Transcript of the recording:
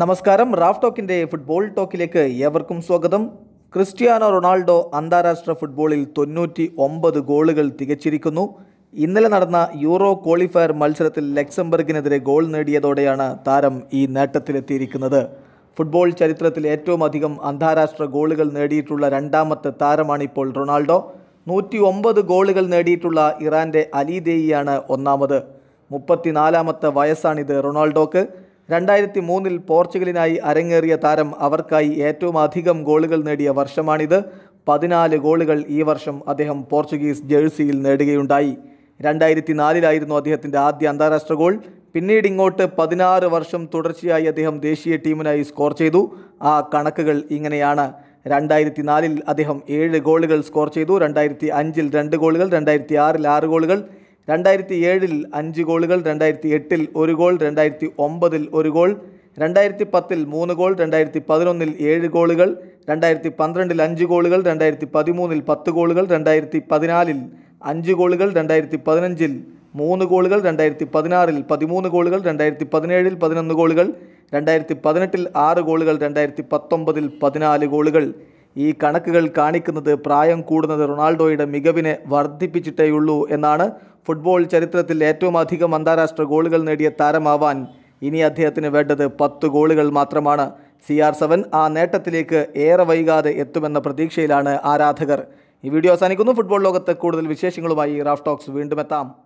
നമസ്കാരം Raf ടോക്കിൻ്റെ football ടോക്കിലേക്ക് ഏവർക്കും സ്വാഗതം ക്രിസ്ത്യാനോ റൊണാൾഡോ അന്താരാഷ്ട്ര ഫുട്ബോളിൽ തൊണ്ണൂറ്റി ഒമ്പത് ഗോളുകൾ തികച്ചിരിക്കുന്നു ഇന്നലെ നടന്ന യൂറോ ക്വാളിഫയർ മത്സരത്തിൽ ലക്സംബർഗിനെതിരെ ഗോൾ നേടിയതോടെയാണ് താരം ഈ നേട്ടത്തിലെത്തിയിരിക്കുന്നത് ഫുട്ബോൾ ചരിത്രത്തിൽ ഏറ്റവും അധികം അന്താരാഷ്ട്ര ഗോളുകൾ നേടിയിട്ടുള്ള രണ്ടാമത്തെ താരമാണിപ്പോൾ റൊണാൾഡോ നൂറ്റി ഒമ്പത് ഗോളുകൾ നേടിയിട്ടുള്ള ഇറാൻ്റെ അലിദേയിയാണ് ഒന്നാമത് മുപ്പത്തിനാലാമത്തെ വയസ്സാണിത് റൊണാൾഡോക്ക് രണ്ടായിരത്തി മൂന്നിൽ പോർച്ചുഗലിനായി അരങ്ങേറിയ താരം അവർക്കായി ഏറ്റവും അധികം ഗോളുകൾ നേടിയ വർഷമാണിത് പതിനാല് ഗോളുകൾ ഈ വർഷം അദ്ദേഹം പോർച്ചുഗീസ് ജേഴ്സിയിൽ നേടുകയുണ്ടായി രണ്ടായിരത്തി നാലിലായിരുന്നു അദ്ദേഹത്തിൻ്റെ ആദ്യ അന്താരാഷ്ട്ര ഗോൾ പിന്നീട് ഇങ്ങോട്ട് പതിനാറ് വർഷം തുടർച്ചയായി അദ്ദേഹം ദേശീയ ടീമിനായി സ്കോർ ചെയ്തു ആ കണക്കുകൾ ഇങ്ങനെയാണ് രണ്ടായിരത്തി നാലിൽ അദ്ദേഹം ഏഴ് ഗോളുകൾ സ്കോർ ചെയ്തു രണ്ടായിരത്തി അഞ്ചിൽ രണ്ട് ഗോളുകൾ രണ്ടായിരത്തി ആറിൽ ആറ് ഗോളുകൾ രണ്ടായിരത്തി ഏഴിൽ അഞ്ച് ഗോളുകൾ രണ്ടായിരത്തി എട്ടിൽ ഒരു ഗോൾ രണ്ടായിരത്തി ഒമ്പതിൽ ഒരു ഗോൾ രണ്ടായിരത്തി പത്തിൽ മൂന്ന് ഗോൾ രണ്ടായിരത്തി പതിനൊന്നിൽ ഏഴ് ഗോളുകൾ രണ്ടായിരത്തി പന്ത്രണ്ടിൽ അഞ്ച് ഗോളുകൾ രണ്ടായിരത്തി പതിമൂന്നിൽ പത്ത് ഗോളുകൾ രണ്ടായിരത്തി പതിനാലിൽ അഞ്ച് ഗോളുകൾ രണ്ടായിരത്തി പതിനഞ്ചിൽ മൂന്ന് ഗോളുകൾ രണ്ടായിരത്തി പതിനാറിൽ പതിമൂന്ന് ഗോളുകൾ രണ്ടായിരത്തി പതിനേഴിൽ പതിനൊന്ന് ഗോളുകൾ രണ്ടായിരത്തി പതിനെട്ടിൽ ആറ് ഗോളുകൾ രണ്ടായിരത്തി പത്തൊമ്പതിൽ പതിനാല് ഗോളുകൾ ഈ കണക്കുകൾ കാണിക്കുന്നത് പ്രായം കൂടുന്നത് റൊണാൾഡോയുടെ മികവിനെ വർദ്ധിപ്പിച്ചിട്ടേയുള്ളൂ എന്നാണ് ഫുട്ബോൾ ചരിത്രത്തിൽ ഏറ്റവും അധികം അന്താരാഷ്ട്ര ഗോളുകൾ നേടിയ താരമാവാൻ ഇനി അദ്ദേഹത്തിന് വേണ്ടത് പത്ത് ഗോളുകൾ മാത്രമാണ് സി ആർ സെവൻ ആ നേട്ടത്തിലേക്ക് ഏറെ വൈകാതെ എത്തുമെന്ന പ്രതീക്ഷയിലാണ് ആരാധകർ ഈ വീഡിയോ അവസാനിക്കുന്നു ഫുട്ബോൾ ലോകത്ത് കൂടുതൽ വിശേഷങ്ങളുമായി റാഫ് ടോക്സ് വീണ്ടും എത്താം